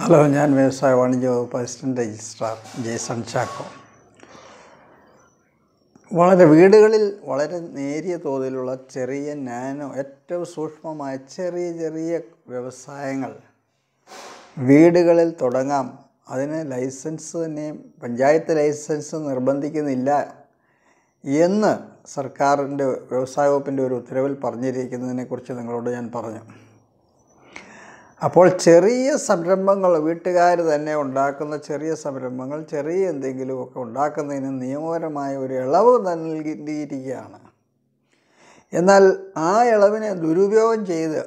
hello ഞാൻ വ്യവസായ വാണിജ്യ വകുപ്പ് അസിസ്റ്റൻ്റ് രജിസ്ട്രാർ ജേസൺ ചാക്കോ വളരെ വീടുകളിൽ വളരെ നേരിയ തോതിലുള്ള ചെറിയ നാനോ ഏറ്റവും സൂക്ഷ്മമായ ചെറിയ ചെറിയ വ്യവസായങ്ങൾ വീടുകളിൽ തുടങ്ങാം അതിന് ലൈസൻസ് തന്നെയും പഞ്ചായത്ത് ലൈസൻസ് നിർബന്ധിക്കുന്നില്ല എന്ന് സർക്കാരിൻ്റെ വ്യവസായ വകുപ്പിൻ്റെ ഒരു ഉത്തരവിൽ പറഞ്ഞിരിക്കുന്നതിനെക്കുറിച്ച് നിങ്ങളോട് ഞാൻ പറഞ്ഞു അപ്പോൾ ചെറിയ സംരംഭങ്ങൾ വീട്ടുകാർ തന്നെ ഉണ്ടാക്കുന്ന ചെറിയ സംരംഭങ്ങൾ ചെറിയ എന്തെങ്കിലുമൊക്കെ ഉണ്ടാക്കുന്നതിന് നിയമപരമായ ഒരു ഇളവ് നൽകിയിരിക്കുകയാണ് എന്നാൽ ആ ഇളവിനെ ദുരുപയോഗം ചെയ്ത്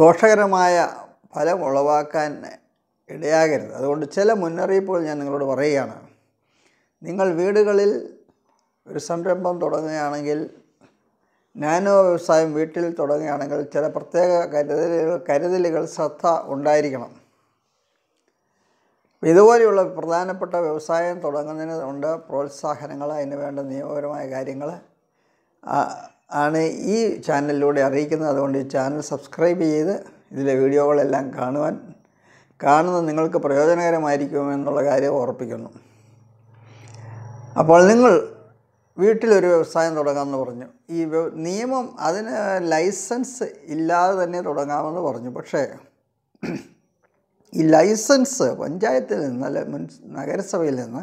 ദോഷകരമായ ഫലം ഉളവാക്കാൻ ഇടയാകരുത് അതുകൊണ്ട് ചില മുന്നറിയിപ്പുകൾ ഞാൻ നിങ്ങളോട് പറയുകയാണ് നിങ്ങൾ വീടുകളിൽ ഒരു സംരംഭം തുടങ്ങുകയാണെങ്കിൽ നാനോ വ്യവസായം വീട്ടിൽ തുടങ്ങുകയാണെങ്കിൽ ചില പ്രത്യേക കരുതലുകൾ കരുതലുകൾ ശ്രദ്ധ ഉണ്ടായിരിക്കണം ഇതുപോലെയുള്ള പ്രധാനപ്പെട്ട വ്യവസായം തുടങ്ങുന്നതിന് ഉണ്ട് പ്രോത്സാഹനങ്ങൾ അതിന് വേണ്ട നിയമപരമായ കാര്യങ്ങൾ ആണ് ഈ ചാനലിലൂടെ അറിയിക്കുന്നത് അതുകൊണ്ട് ഈ ചാനൽ സബ്സ്ക്രൈബ് ചെയ്ത് ഇതിലെ വീഡിയോകളെല്ലാം കാണുവാൻ കാണുന്നത് നിങ്ങൾക്ക് പ്രയോജനകരമായിരിക്കുമെന്നുള്ള കാര്യം ഓർപ്പിക്കുന്നു അപ്പോൾ നിങ്ങൾ വീട്ടിലൊരു വ്യവസായം തുടങ്ങാമെന്ന് പറഞ്ഞു ഈ നിയമം അതിന് ലൈസൻസ് ഇല്ലാതെ തന്നെ തുടങ്ങാമെന്ന് പറഞ്ഞു പക്ഷേ ഈ ലൈസൻസ് പഞ്ചായത്തിൽ നിന്ന് അല്ലെ മുൻ നഗരസഭയിൽ നിന്ന്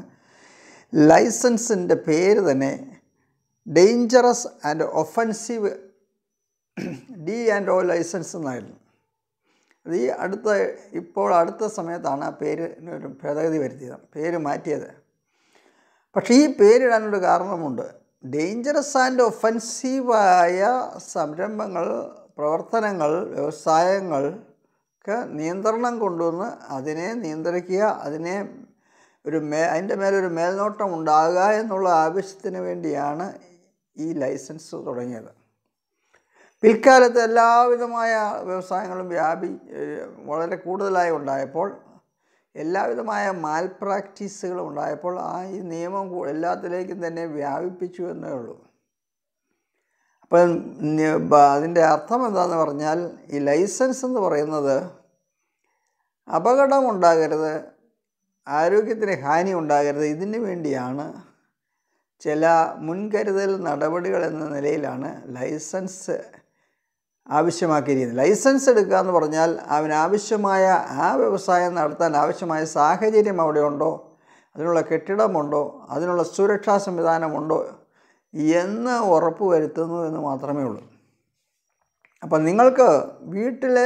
ലൈസൻസിൻ്റെ പേര് തന്നെ dangerous and offensive D and O licence എന്നായിരുന്നു അത് ഈ അടുത്ത ഇപ്പോൾ അടുത്ത സമയത്താണ് ആ പേര് ഭേദഗതി വരുത്തിയത് പേര് മാറ്റിയത് പക്ഷേ ഈ പേരിടാനൊരു കാരണമുണ്ട് ഡേഞ്ചറസ് ആൻഡ് ഒഫൻസീവായ സംരംഭങ്ങൾ പ്രവർത്തനങ്ങൾ വ്യവസായങ്ങൾക്ക് നിയന്ത്രണം കൊണ്ടുവന്ന് അതിനെ നിയന്ത്രിക്കുക അതിനെ ഒരു മേ അതിൻ്റെ മേലൊരു മേൽനോട്ടം ഉണ്ടാകുക എന്നുള്ള ആവശ്യത്തിന് വേണ്ടിയാണ് ഈ ലൈസൻസ് തുടങ്ങിയത് പിൽക്കാലത്ത് എല്ലാവിധമായ വ്യവസായങ്ങളും വ്യാപി വളരെ കൂടുതലായി ഉണ്ടായപ്പോൾ എല്ലാവിധമായ മാൽ പ്രാക്ടീസുകൾ ഉണ്ടായപ്പോൾ ആ ഈ നിയമം എല്ലാത്തിലേക്കും തന്നെ വ്യാപിപ്പിച്ചു എന്നേ ഉള്ളൂ അപ്പം അതിൻ്റെ അർത്ഥം എന്താണെന്ന് പറഞ്ഞാൽ ഈ ലൈസൻസ് എന്ന് പറയുന്നത് അപകടം ഉണ്ടാകരുത് ആരോഗ്യത്തിന് ഹാനി ഉണ്ടാകരുത് ഇതിന് വേണ്ടിയാണ് ചില മുൻകരുതൽ നടപടികൾ എന്ന നിലയിലാണ് ലൈസൻസ് ആവശ്യമാക്കിയിരിക്കുന്നത് ലൈസൻസ് എടുക്കുക എന്ന് പറഞ്ഞാൽ അവന് ആവശ്യമായ ആ വ്യവസായം നടത്താൻ ആവശ്യമായ സാഹചര്യം അവിടെ ഉണ്ടോ അതിനുള്ള കെട്ടിടമുണ്ടോ അതിനുള്ള സുരക്ഷാ സംവിധാനമുണ്ടോ എന്ന് ഉറപ്പ് വരുത്തുന്നു എന്ന് മാത്രമേ ഉള്ളൂ അപ്പം നിങ്ങൾക്ക് വീട്ടിലെ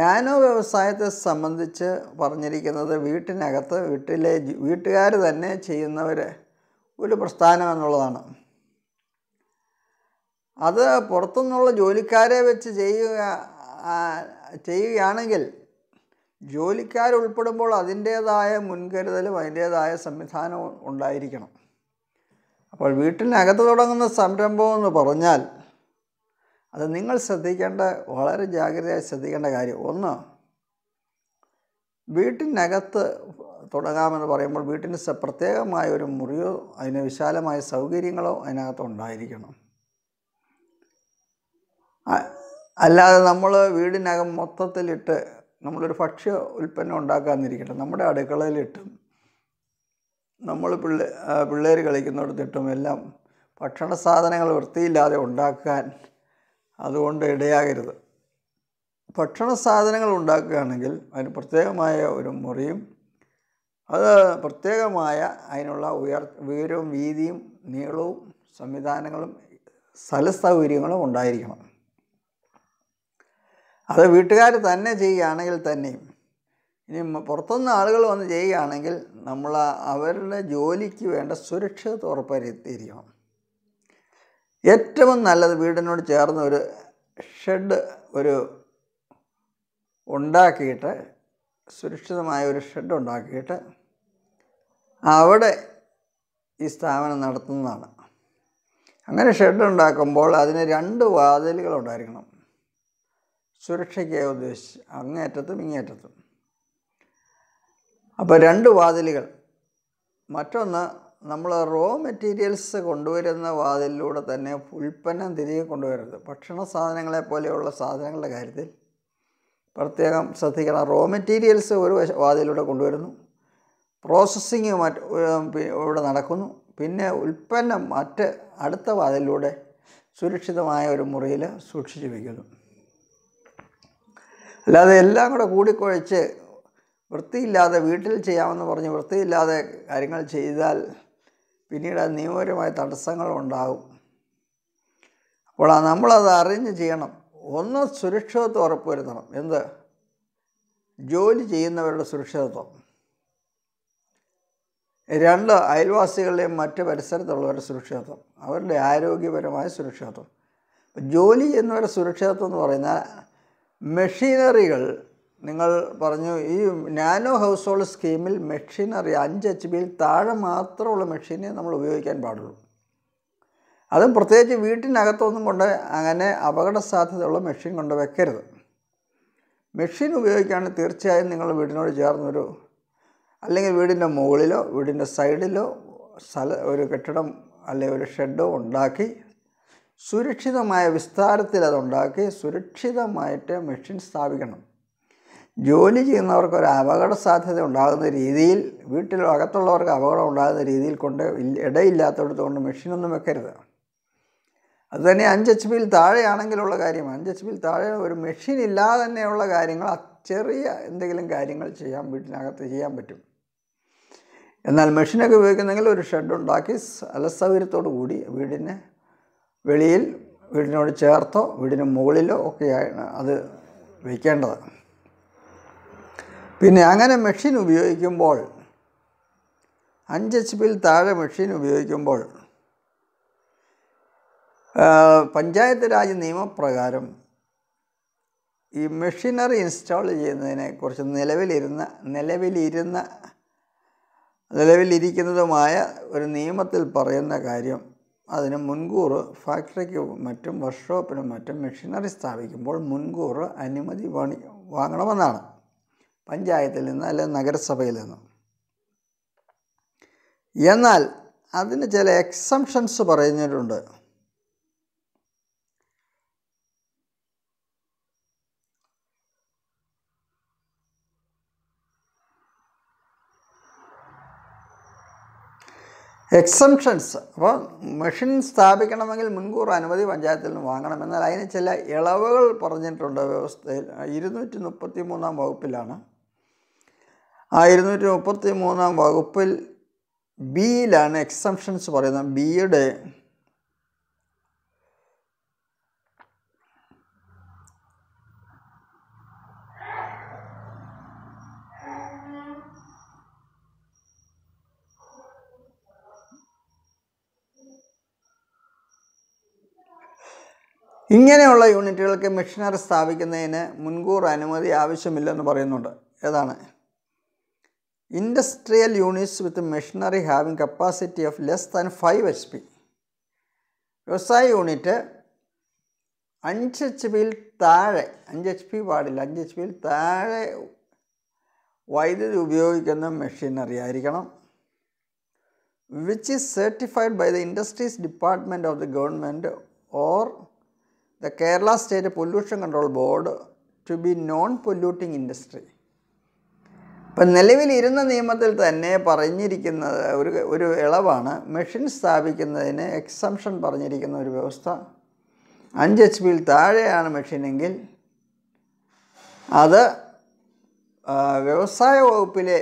നാനോ വ്യവസായത്തെ സംബന്ധിച്ച് പറഞ്ഞിരിക്കുന്നത് വീട്ടിനകത്ത് വീട്ടിലെ വീട്ടുകാർ തന്നെ ചെയ്യുന്നവർ ഒരു പ്രസ്ഥാനം എന്നുള്ളതാണ് അത് പുറത്തുനിന്നുള്ള ജോലിക്കാരെ വെച്ച് ചെയ്യുക ചെയ്യുകയാണെങ്കിൽ ജോലിക്കാരുൾപ്പെടുമ്പോൾ അതിൻ്റേതായ മുൻകരുതലും അതിൻ്റേതായ സംവിധാനവും ഉണ്ടായിരിക്കണം അപ്പോൾ വീട്ടിനകത്ത് തുടങ്ങുന്ന സംരംഭം എന്ന് പറഞ്ഞാൽ അത് നിങ്ങൾ ശ്രദ്ധിക്കേണ്ട വളരെ ജാഗ്രതയായി ശ്രദ്ധിക്കേണ്ട കാര്യം ഒന്ന് വീട്ടിനകത്ത് തുടങ്ങാമെന്ന് പറയുമ്പോൾ വീട്ടിന് പ്രത്യേകമായ ഒരു മുറിയോ അതിന് വിശാലമായ സൗകര്യങ്ങളോ അതിനകത്ത് ഉണ്ടായിരിക്കണം അല്ലാതെ നമ്മൾ വീടിനകം മൊത്തത്തിലിട്ട് നമ്മളൊരു ഭക്ഷ്യ ഉൽപ്പന്നം ഉണ്ടാക്കാമെന്നിരിക്കട്ടെ നമ്മുടെ അടുക്കളയിലിട്ടും നമ്മൾ പിള്ളേ പിള്ളേർ കളിക്കുന്നിടത്തിട്ടും എല്ലാം ഭക്ഷണ സാധനങ്ങൾ വൃത്തിയില്ലാതെ ഉണ്ടാക്കാൻ അതുകൊണ്ട് ഇടയാകരുത് ഭക്ഷണ സാധനങ്ങൾ ഉണ്ടാക്കുകയാണെങ്കിൽ അതിന് പ്രത്യേകമായ ഒരു മുറിയും അത് പ്രത്യേകമായ അതിനുള്ള ഉയർ ഉയരവും വീതിയും നീളവും സംവിധാനങ്ങളും സ്ഥല സൗകര്യങ്ങളും ഉണ്ടായിരിക്കണം അത് വീട്ടുകാർ തന്നെ ചെയ്യുകയാണെങ്കിൽ തന്നെയും ഇനി പുറത്തുനിന്ന് ആളുകൾ വന്ന് ചെയ്യുകയാണെങ്കിൽ നമ്മൾ അവരുടെ ജോലിക്ക് വേണ്ട സുരക്ഷിതത്വം ഉറപ്പുവരുത്തിയിരിക്കണം ഏറ്റവും നല്ലത് വീടിനോട് ചേർന്ന് ഒരു ഷെഡ് ഒരു ഉണ്ടാക്കിയിട്ട് സുരക്ഷിതമായ ഒരു ഷെഡ് ഉണ്ടാക്കിയിട്ട് അവിടെ ഈ സ്ഥാപനം നടത്തുന്നതാണ് അങ്ങനെ ഷെഡ് ഉണ്ടാക്കുമ്പോൾ അതിന് രണ്ട് വാതിലുകൾ ഉണ്ടായിരിക്കണം സുരക്ഷയ്ക്ക് ഉദ്ദേശിച്ച് അങ്ങേറ്റത്തും ഇങ്ങേറ്റത്തും അപ്പോൾ രണ്ട് വാതിലുകൾ മറ്റൊന്ന് നമ്മൾ റോ മെറ്റീരിയൽസ് കൊണ്ടുവരുന്ന വാതിലിലൂടെ തന്നെ ഉൽപ്പന്നം തിരികെ കൊണ്ടുവരരുത് ഭക്ഷണ സാധനങ്ങളെ പോലെയുള്ള സാധനങ്ങളുടെ കാര്യത്തിൽ പ്രത്യേകം ശ്രദ്ധിക്കണം റോ മെറ്റീരിയൽസ് ഒരു വാതിലൂടെ കൊണ്ടുവരുന്നു പ്രോസസ്സിങ് മറ്റ് ഇവിടെ നടക്കുന്നു പിന്നെ ഉൽപ്പന്നം മറ്റ് അടുത്ത വാതിലൂടെ സുരക്ഷിതമായ ഒരു മുറിയിൽ സൂക്ഷിച്ചു വയ്ക്കുന്നു അല്ലാതെ എല്ലാം കൂടെ കൂടിക്കൊഴിച്ച് വൃത്തിയില്ലാതെ വീട്ടിൽ ചെയ്യാമെന്ന് പറഞ്ഞ് വൃത്തിയില്ലാതെ കാര്യങ്ങൾ ചെയ്താൽ പിന്നീട് അത് നിയമപരമായ ഉണ്ടാകും അപ്പോൾ നമ്മളത് അറിഞ്ഞ് ചെയ്യണം ഒന്ന് സുരക്ഷിതത്വം ഉറപ്പുവരുത്തണം എന്ത് ജോലി ചെയ്യുന്നവരുടെ സുരക്ഷിതത്വം രണ്ട് അയൽവാസികളുടെയും മറ്റ് പരിസരത്തുള്ളവരുടെ സുരക്ഷിതത്വം അവരുടെ ആരോഗ്യപരമായ സുരക്ഷിതത്വം ജോലി ചെയ്യുന്നവരുടെ സുരക്ഷിതത്വം എന്ന് പറയുന്നത് മെഷീനറികൾ നിങ്ങൾ പറഞ്ഞു ഈ നാനോ ഹൗസ് ഹോൾഡ് സ്കീമിൽ മെഷീനറി അഞ്ച് എച്ച് ബിയിൽ താഴെ മാത്രമുള്ള മെഷീനെ നമ്മൾ ഉപയോഗിക്കാൻ പാടുള്ളൂ അതും പ്രത്യേകിച്ച് വീട്ടിനകത്തൊന്നും കൊണ്ട് അങ്ങനെ അപകട സാധ്യതയുള്ള മെഷീൻ കൊണ്ട് വെക്കരുത് മെഷീൻ ഉപയോഗിക്കുകയാണെങ്കിൽ തീർച്ചയായും നിങ്ങൾ വീടിനോട് ചേർന്നൊരു അല്ലെങ്കിൽ വീടിൻ്റെ മുകളിലോ വീടിൻ്റെ സൈഡിലോ സ്ഥല ഒരു കെട്ടിടം അല്ലെങ്കിൽ ഒരു ഷെഡോ ഉണ്ടാക്കി സുരക്ഷിതമായ വിസ്താരത്തിൽ അതുണ്ടാക്കി സുരക്ഷിതമായിട്ട് മെഷീൻ സ്ഥാപിക്കണം ജോലി ചെയ്യുന്നവർക്ക് ഒരു അപകട സാധ്യത ഉണ്ടാകുന്ന രീതിയിൽ വീട്ടിൽ അകത്തുള്ളവർക്ക് അപകടം ഉണ്ടാകുന്ന രീതിയിൽ കൊണ്ട് ഇടയില്ലാത്തടത്ത് കൊണ്ട് മെഷീനൊന്നും വെക്കരുത് അതുതന്നെ അഞ്ച് എച്ച് പിയിൽ താഴെയാണെങ്കിലുള്ള കാര്യം അഞ്ച് എച്ച് പിയിൽ താഴെ ഒരു മെഷീൻ ഇല്ലാതെ തന്നെയുള്ള കാര്യങ്ങൾ ചെറിയ എന്തെങ്കിലും കാര്യങ്ങൾ ചെയ്യാൻ വീട്ടിനകത്ത് ചെയ്യാൻ പറ്റും എന്നാൽ മെഷീനൊക്കെ ഉപയോഗിക്കുന്നെങ്കിൽ ഒരു ഷെഡ് ഉണ്ടാക്കി അലസൗകര്യത്തോടു കൂടി വീടിനെ വെളിയിൽ വീടിനോട് ചേർത്തോ വീടിന് മുകളിലോ ഒക്കെയാണ് അത് വയ്ക്കേണ്ടത് പിന്നെ അങ്ങനെ മെഷീൻ ഉപയോഗിക്കുമ്പോൾ അഞ്ച് എച്ച് പിയിൽ താഴെ മെഷീൻ ഉപയോഗിക്കുമ്പോൾ പഞ്ചായത്ത് രാജ് നിയമപ്രകാരം ഈ മെഷീനറി ഇൻസ്റ്റാൾ ചെയ്യുന്നതിനെക്കുറിച്ച് നിലവിലിരുന്ന നിലവിലിരുന്ന നിലവിലിരിക്കുന്നതുമായ ഒരു നിയമത്തിൽ പറയുന്ന കാര്യം അതിന് മുൻകൂർ ഫാക്ടറിക്ക് മറ്റും വർക്ക്ഷോപ്പിനും മറ്റും മെഷീനറി സ്ഥാപിക്കുമ്പോൾ മുൻകൂർ അനുമതി വാണി വാങ്ങണമെന്നാണ് പഞ്ചായത്തിൽ നിന്ന് അല്ലെങ്കിൽ നഗരസഭയിൽ നിന്ന് എന്നാൽ അതിന് ചില എക്സംഷൻസ് പറയുന്നിട്ടുണ്ട് എക്സംഷൻസ് അപ്പോൾ മെഷീൻ സ്ഥാപിക്കണമെങ്കിൽ മുൻകൂർ അനുമതി പഞ്ചായത്തിൽ നിന്ന് വാങ്ങണം എന്നാൽ അതിന് ചില ഇളവുകൾ പറഞ്ഞിട്ടുണ്ട് വ്യവസ്ഥയിൽ ഇരുന്നൂറ്റി മുപ്പത്തി മൂന്നാം വകുപ്പിലാണ് ആ ഇരുന്നൂറ്റി മുപ്പത്തി മൂന്നാം വകുപ്പിൽ ബിയിലാണ് എക്സംഷൻസ് പറയുന്നത് ബിയുടെ ഇങ്ങനെയുള്ള യൂണിറ്റുകൾക്ക് മെഷീനറി സ്ഥാപിക്കുന്നതിന് മുൻകൂർ അനുമതി ആവശ്യമില്ലെന്ന് പറയുന്നുണ്ട് ഏതാണ് industrial units with machinery having capacity of less than five H P വ്യവസായ യൂണിറ്റ് അഞ്ച് എച്ച് പിയിൽ താഴെ അഞ്ച് എച്ച് പി പാടില്ല അഞ്ച് എച്ച് പിയിൽ താഴെ വൈദ്യുതി ഉപയോഗിക്കുന്ന മെഷീനറി ആയിരിക്കണം which is certified by the industries department of the government or the Kerala state pollution control board to be non polluting industry ഇപ്പം നിലവിലിരുന്ന നിയമത്തിൽ തന്നെ പറഞ്ഞിരിക്കുന്നത് ഒരു ഒരു ഇളവാണ് മെഷീൻ സ്ഥാപിക്കുന്നതിന് എക്സംഷൻ പറഞ്ഞിരിക്കുന്ന ഒരു വ്യവസ്ഥ അഞ്ച് എച്ച് പിയിൽ താഴെയാണ് മെഷീനെങ്കിൽ അത് വ്യവസായ വകുപ്പിലെ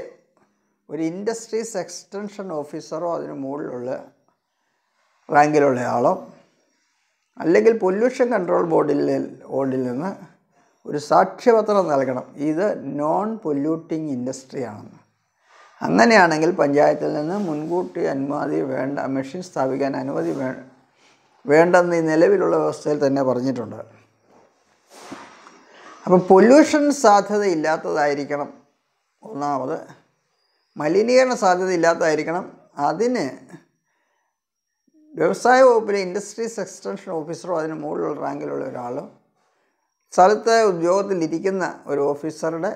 ഒരു ഇൻഡസ്ട്രീസ് എക്സ്റ്റൻഷൻ ഓഫീസറോ അതിന് മുകളിലുള്ള റാങ്കിലുള്ളയാളോ അല്ലെങ്കിൽ പൊല്യൂഷൻ കൺട്രോൾ ബോർഡിൽ ബോർഡിൽ നിന്ന് ഒരു സാക്ഷ്യപത്രം നൽകണം ഇത് നോൺ പൊല്യൂട്ടിങ് ഇൻഡസ്ട്രിയാണെന്ന് അങ്ങനെയാണെങ്കിൽ പഞ്ചായത്തിൽ നിന്ന് മുൻകൂട്ടി അനുമതി വേണ്ട മെഷീൻ സ്ഥാപിക്കാൻ അനുമതി വേ വേണ്ടെന്ന് ഈ നിലവിലുള്ള വ്യവസ്ഥയിൽ തന്നെ പറഞ്ഞിട്ടുണ്ട് അപ്പം പൊല്യൂഷൻ സാധ്യത ഇല്ലാത്തതായിരിക്കണം ഒന്നാമത് മലിനീകരണ സാധ്യത ഇല്ലാത്തതായിരിക്കണം അതിന് വ്യവസായ വകുപ്പിലെ ഇൻഡസ്ട്രീസ് എക്സ്റ്റൻഷൻ ഓഫീസറോ അതിന് മുകളിലുള്ള റാങ്കിലുള്ള ഒരാളോ സ്ഥലത്ത് ഉദ്യോഗത്തിലിരിക്കുന്ന ഒരു ഓഫീസറുടെ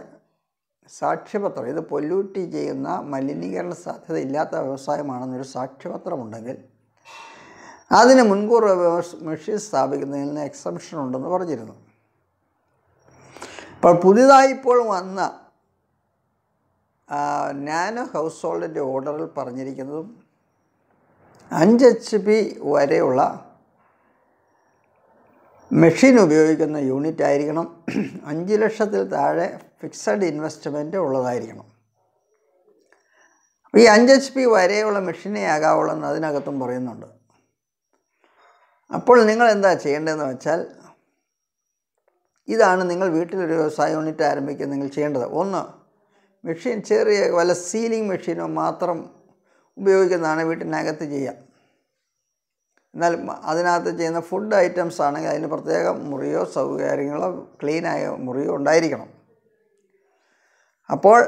സാക്ഷ്യപത്രം ഇത് പൊല്യൂട്ട് ചെയ്യുന്ന മലിനീകരണ സാധ്യത ഇല്ലാത്ത വ്യവസായമാണെന്നൊരു സാക്ഷ്യപത്രമുണ്ടെങ്കിൽ അതിന് മുൻകൂർ മെഷീൻ സ്ഥാപിക്കുന്നതിൽ നിന്ന് എക്സംഷൻ ഉണ്ടെന്ന് പറഞ്ഞിരുന്നു അപ്പോൾ പുതിയതായി ഇപ്പോൾ വന്ന നാനോ ഹൗസ് ഹോൾഡിൻ്റെ ഓർഡറിൽ പറഞ്ഞിരിക്കുന്നതും അഞ്ച് എച്ച് പി വരെയുള്ള മെഷീൻ ഉപയോഗിക്കുന്ന യൂണിറ്റ് ആയിരിക്കണം അഞ്ച് ലക്ഷത്തിൽ താഴെ ഫിക്സഡ് ഇൻവെസ്റ്റ്മെൻറ്റ് ഉള്ളതായിരിക്കണം ഈ അഞ്ച് എച്ച് പി വരെയുള്ള മെഷീനേ ആകാവുള്ളൂ അതിനകത്തും പറയുന്നുണ്ട് അപ്പോൾ നിങ്ങൾ എന്താ ചെയ്യേണ്ടതെന്ന് വെച്ചാൽ ഇതാണ് നിങ്ങൾ വീട്ടിലൊരു വ്യവസായ യൂണിറ്റ് ആരംഭിക്കുക നിങ്ങൾ ചെയ്യേണ്ടത് ഒന്ന് മെഷീൻ ചെറിയ വല്ല സീലിംഗ് മെഷീനോ മാത്രം ഉപയോഗിക്കുന്നതാണ് വീട്ടിനകത്ത് ചെയ്യാം എന്നാൽ അതിനകത്ത് ചെയ്യുന്ന ഫുഡ് ഐറ്റംസ് ആണെങ്കിൽ അതിന് പ്രത്യേക മുറിയോ സൗകര്യങ്ങളോ ക്ലീനായ മുറിയോ ഉണ്ടായിരിക്കണം അപ്പോൾ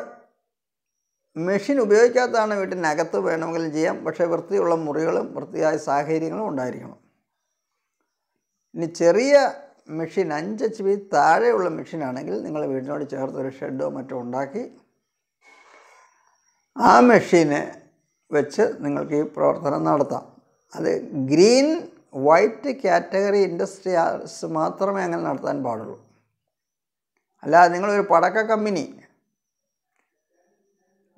മെഷീൻ ഉപയോഗിക്കാത്തതാണ് വീട്ടിനകത്ത് വേണമെങ്കിലും ചെയ്യാം പക്ഷേ വൃത്തിയുള്ള മുറികളും വൃത്തിയായ സാഹചര്യങ്ങളും ഉണ്ടായിരിക്കണം ഇനി ചെറിയ മെഷീൻ അഞ്ച് എച്ച് പി താഴെയുള്ള മെഷീനാണെങ്കിൽ നിങ്ങൾ വീടിനോട് ചേർത്തൊരു ഷെഡോ മറ്റോ ഉണ്ടാക്കി ആ മെഷീന് വെച്ച് നിങ്ങൾക്ക് ഈ പ്രവർത്തനം നടത്താം അത് ഗ്രീൻ വൈറ്റ് കാറ്റഗറി ഇൻഡസ്ട്രിയാസ് മാത്രമേ അങ്ങനെ നടത്താൻ പാടുള്ളൂ അല്ലാതെ നിങ്ങളൊരു പടക്ക കമ്പനി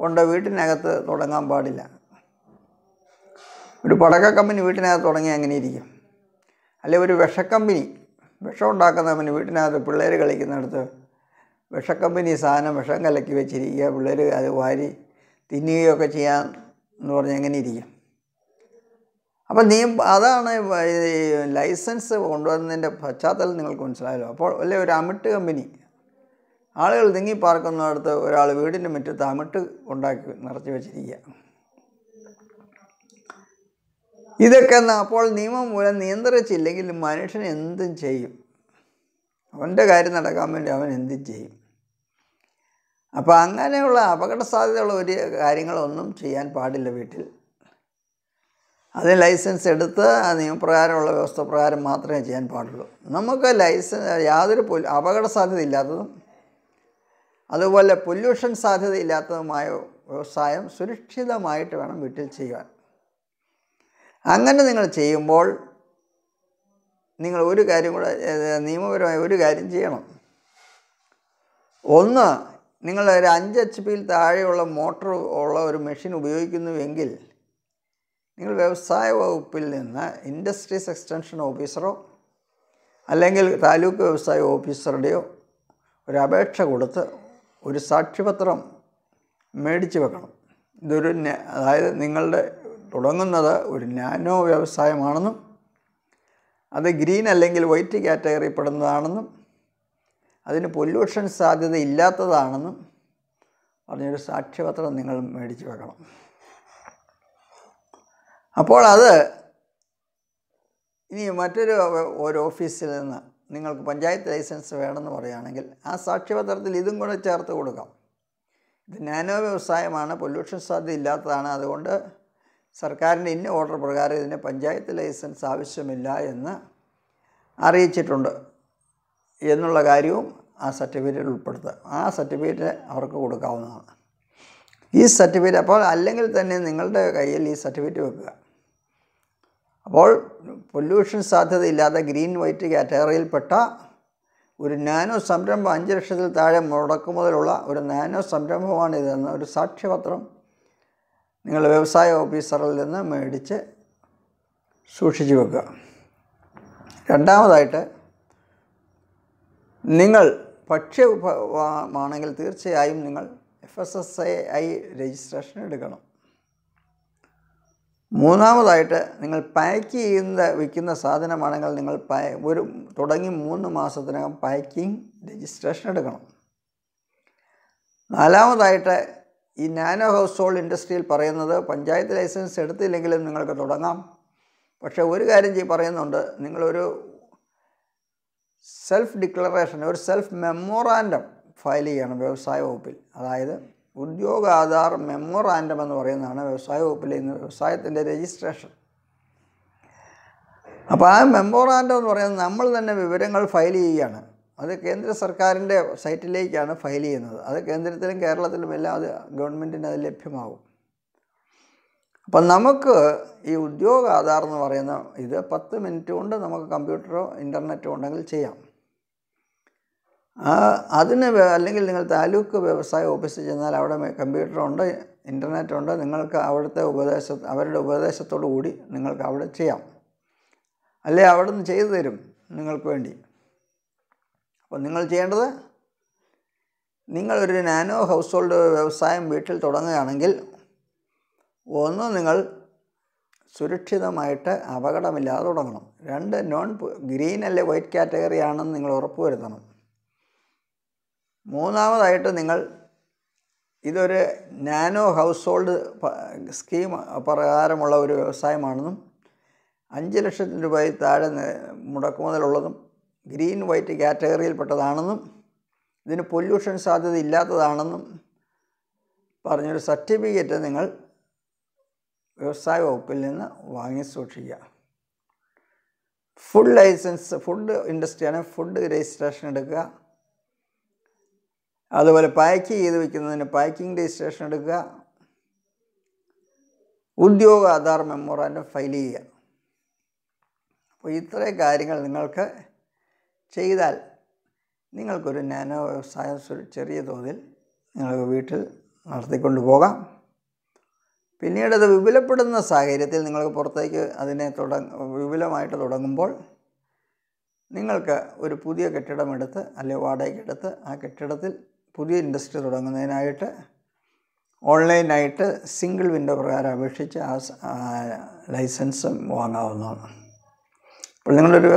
ഉണ്ട് വീട്ടിനകത്ത് തുടങ്ങാൻ പാടില്ല ഒരു പടക്ക കമ്പനി വീട്ടിനകത്ത് തുടങ്ങി അങ്ങനെ ഇരിക്കും അല്ലെങ്കിൽ ഒരു വിഷക്കമ്പനി വിഷം ഉണ്ടാക്കുന്ന കമ്പനി വീട്ടിനകത്ത് പിള്ളേർ കളിക്കുന്നിടത്ത് വിഷക്കമ്പനി സാധനം വിഷം കലക്കി വെച്ചിരിക്കുക പിള്ളേർ അത് വാരി തിന്നുകയൊക്കെ ചെയ്യാൻ എന്ന് പറഞ്ഞാൽ എങ്ങനെ ഇരിക്കും അപ്പം നീ അതാണ് ലൈസൻസ് കൊണ്ടുവന്നതിൻ്റെ പശ്ചാത്തലം നിങ്ങൾക്ക് മനസ്സിലായല്ലോ അപ്പോൾ അല്ലെ ഒരു അമിട്ട് കമ്പനി ആളുകൾ തിങ്ങി പാർക്കുന്നിടത്ത് ഒരാൾ വീടിൻ്റെ മുറ്റത്ത് അമിട്ട് ഉണ്ടാക്കി നിറച്ച് വെച്ചിരിക്കുക ഇതൊക്കെ അപ്പോൾ നിയമം മൂലം നിയന്ത്രിച്ചില്ലെങ്കിൽ മനുഷ്യൻ എന്തും ചെയ്യും അവൻ്റെ കാര്യം നടക്കാൻ വേണ്ടി അവൻ എന്തും ചെയ്യും അപ്പോൾ അങ്ങനെയുള്ള അപകട സാധ്യതയുള്ള ഒരു കാര്യങ്ങളൊന്നും ചെയ്യാൻ പാടില്ല വീട്ടിൽ അത് ലൈസൻസ് എടുത്ത് ആ നിയമപ്രകാരമുള്ള വ്യവസ്ഥ പ്രകാരം മാത്രമേ ചെയ്യാൻ പാടുള്ളൂ നമുക്ക് ലൈസൻസ് യാതൊരു അപകട സാധ്യത ഇല്ലാത്തതും അതുപോലെ പൊല്യൂഷൻ സാധ്യത ഇല്ലാത്തതുമായ വ്യവസായം സുരക്ഷിതമായിട്ട് വേണം വീട്ടിൽ ചെയ്യാൻ അങ്ങനെ നിങ്ങൾ ചെയ്യുമ്പോൾ നിങ്ങൾ ഒരു കാര്യം കൂടെ നിയമപരമായ ഒരു കാര്യം ചെയ്യണം ഒന്ന് നിങ്ങൾ ഒരു അഞ്ച് എച്ച് പിയിൽ താഴെയുള്ള മോട്ടോർ ഉള്ള ഒരു മെഷീൻ ഉപയോഗിക്കുന്നുവെങ്കിൽ നിങ്ങൾ വ്യവസായ വകുപ്പിൽ നിന്ന് ഇൻഡസ്ട്രീസ് എക്സ്റ്റൻഷൻ ഓഫീസറോ അല്ലെങ്കിൽ താലൂക്ക് വ്യവസായ ഓഫീസറുടെയോ ഒരു അപേക്ഷ കൊടുത്ത് ഒരു സാക്ഷ്യപത്രം മേടിച്ച് വെക്കണം ഇതൊരു അതായത് നിങ്ങളുടെ തുടങ്ങുന്നത് ഒരു നാനോ വ്യവസായമാണെന്നും അത് ഗ്രീൻ അല്ലെങ്കിൽ വൈറ്റ് കാറ്റഗറിപ്പെടുന്നതാണെന്നും അതിന് പൊല്യൂഷൻ സാധ്യത ഇല്ലാത്തതാണെന്നും പറഞ്ഞൊരു സാക്ഷ്യപത്രം നിങ്ങൾ മേടിച്ച് വെക്കണം അപ്പോൾ അത് ഇനി മറ്റൊരു ഒരു ഓഫീസിൽ നിന്ന് നിങ്ങൾക്ക് പഞ്ചായത്ത് ലൈസൻസ് വേണമെന്ന് പറയുകയാണെങ്കിൽ ആ സാക്ഷ്യപത്രത്തിൽ ഇതും കൂടെ ചേർത്ത് കൊടുക്കാം ഇത് നാനോ വ്യവസായമാണ് പൊല്യൂഷൻ സാധ്യത ഇല്ലാത്തതാണ് അതുകൊണ്ട് സർക്കാരിൻ്റെ ഇന്ന ഓർഡർ പ്രകാരം ഇതിന് പഞ്ചായത്ത് ലൈസൻസ് ആവശ്യമില്ല എന്ന് അറിയിച്ചിട്ടുണ്ട് എന്നുള്ള കാര്യവും ആ സർട്ടിഫിക്കറ്റിൽ ഉൾപ്പെടുത്തുക ആ സർട്ടിഫിക്കറ്റ് അവർക്ക് കൊടുക്കാവുന്നതാണ് ഈ സർട്ടിഫിക്കറ്റ് അപ്പോൾ അല്ലെങ്കിൽ തന്നെ നിങ്ങളുടെ കയ്യിൽ ഈ സർട്ടിഫിക്കറ്റ് വെക്കുക അപ്പോൾ പൊല്യൂഷൻ സാധ്യതയില്ലാത്ത ഗ്രീൻ വൈറ്റ് കാറ്റഗറിയിൽപ്പെട്ട ഒരു നാനോ സംരംഭം അഞ്ച് ലക്ഷത്തിൽ താഴെ മുതലുള്ള ഒരു നാനോ സംരംഭമാണ് ഇതെന്ന് ഒരു സാക്ഷ്യപത്രം നിങ്ങൾ വ്യവസായ ഓഫീസറിൽ നിന്ന് മേടിച്ച് സൂക്ഷിച്ചു വെക്കുക രണ്ടാമതായിട്ട് നിങ്ങൾ ഭക്ഷ്യമാണെങ്കിൽ തീർച്ചയായും നിങ്ങൾ F S S I I registration എടുക്കണം മൂന്നാമതായിട്ട് നിങ്ങൾ പാക്ക് ചെയ്യുന്ന വിൽക്കുന്ന സാധനമാണെങ്കിൽ നിങ്ങൾ ഒരു തുടങ്ങി മൂന്ന് മാസത്തിനകം പാക്കിംഗ് രജിസ്ട്രേഷൻ എടുക്കണം നാലാമതായിട്ട് ഈ നാനോ ഹൗസ് ഹോൾഡ് ഇൻഡസ്ട്രിയിൽ പറയുന്നത് പഞ്ചായത്ത് ലൈസൻസ് എടുത്തില്ലെങ്കിലും നിങ്ങൾക്ക് തുടങ്ങാം പക്ഷേ ഒരു കാര്യം ചെയ് പറയുന്നുണ്ട് നിങ്ങളൊരു സെൽഫ് ഡിക്ലറേഷൻ ഒരു സെൽഫ് മെമ്മോറാൻഡം ഫയൽ ചെയ്യണം വ്യവസായ വകുപ്പിൽ അതായത് ഉദ്യോഗ ആധാർ മെമ്മോറാൻഡം എന്ന് പറയുന്നതാണ് വ്യവസായ വകുപ്പിൽ ഇന്ന് വ്യവസായത്തിൻ്റെ രജിസ്ട്രേഷൻ അപ്പോൾ ആ മെമ്മോറാൻഡം എന്ന് പറയുന്നത് നമ്മൾ തന്നെ വിവരങ്ങൾ ഫയൽ ചെയ്യുകയാണ് അത് കേന്ദ്ര സർക്കാരിൻ്റെ സൈറ്റിലേക്കാണ് ഫയൽ ചെയ്യുന്നത് അത് കേന്ദ്രത്തിലും എല്ലാം അത് ഗവൺമെൻറ്റിന് അത് ലഭ്യമാകും അപ്പം നമുക്ക് ഈ ഉദ്യോഗ ആധാർ എന്ന് പറയുന്ന ഇത് പത്ത് മിനിറ്റ് കൊണ്ട് നമുക്ക് കമ്പ്യൂട്ടറോ ഇൻ്റർനെറ്റോ ഉണ്ടെങ്കിൽ ചെയ്യാം അതിന് അല്ലെങ്കിൽ നിങ്ങൾ താലൂക്ക് വ്യവസായ ഓഫീസിൽ ചെന്നാൽ അവിടെ കമ്പ്യൂട്ടറുണ്ട് ഇൻ്റർനെറ്റ് ഉണ്ട് നിങ്ങൾക്ക് അവിടുത്തെ ഉപദേശ അവരുടെ ഉപദേശത്തോടു കൂടി നിങ്ങൾക്ക് അവിടെ ചെയ്യാം അല്ലെ അവിടെ നിന്ന് ചെയ്തു തരും നിങ്ങൾക്ക് വേണ്ടി അപ്പോൾ നിങ്ങൾ ചെയ്യേണ്ടത് നിങ്ങളൊരു നാനോ ഹൗസ് ഹോൾഡ് വ്യവസായം വീട്ടിൽ തുടങ്ങുകയാണെങ്കിൽ ഒന്ന് നിങ്ങൾ സുരക്ഷിതമായിട്ട് അപകടമില്ലാതെ തുടങ്ങണം രണ്ട് നോൺ ഗ്രീൻ അല്ലെ വൈറ്റ് കാറ്റഗറി ആണെന്ന് നിങ്ങൾ ഉറപ്പ് വരുത്തണം മൂന്നാമതായിട്ട് നിങ്ങൾ ഇതൊരു നാനോ ഹൗസ് ഹോൾഡ് സ്കീം പ്രകാരമുള്ള ഒരു വ്യവസായമാണെന്നും അഞ്ച് ലക്ഷത്തിന് രൂപയിൽ താഴെ മുടക്കുമുതലുള്ളതും ഗ്രീൻ വൈറ്റ് കാറ്റഗറിയിൽപ്പെട്ടതാണെന്നും ഇതിന് പൊല്യൂഷൻ സാധ്യത ഇല്ലാത്തതാണെന്നും പറഞ്ഞൊരു സർട്ടിഫിക്കറ്റ് നിങ്ങൾ വ്യവസായ വകുപ്പിൽ നിന്ന് വാങ്ങി സൂക്ഷിക്കുക ഫുഡ് ലൈസൻസ് ഫുഡ് ഇൻഡസ്ട്രിയാണ് ഫുഡ് രജിസ്ട്രേഷൻ എടുക്കുക അതുപോലെ പാക്ക് ചെയ്ത് വയ്ക്കുന്നതിന് പാക്കിംഗ് രജിസ്ട്രേഷൻ എടുക്കുക ഉദ്യോഗ ആധാർ മെമ്മോറാൻഡം ഫയൽ ചെയ്യുക അപ്പോൾ ഇത്രയും കാര്യങ്ങൾ നിങ്ങൾക്ക് ചെയ്താൽ നിങ്ങൾക്കൊരു നാനോ വ്യവസായം ചെറിയ തോതിൽ നിങ്ങൾക്ക് വീട്ടിൽ നടത്തിക്കൊണ്ടു പോകാം പിന്നീട് അത് വിപുലപ്പെടുന്ന സാഹചര്യത്തിൽ നിങ്ങൾക്ക് പുറത്തേക്ക് അതിനെ തുടങ്ങ വിപുലമായിട്ട് തുടങ്ങുമ്പോൾ നിങ്ങൾക്ക് ഒരു പുതിയ കെട്ടിടമെടുത്ത് അല്ലെങ്കിൽ വാടകയ്ക്കെടുത്ത് ആ കെട്ടിടത്തിൽ പുതിയ ഇൻഡസ്ട്രി തുടങ്ങുന്നതിനായിട്ട് ഓൺലൈനായിട്ട് സിംഗിൾ വിൻഡോ പ്രകാരം അപേക്ഷിച്ച് ആ ലൈസൻസും വാങ്ങാവുന്നതാണ് അപ്പോൾ നിങ്ങളൊരു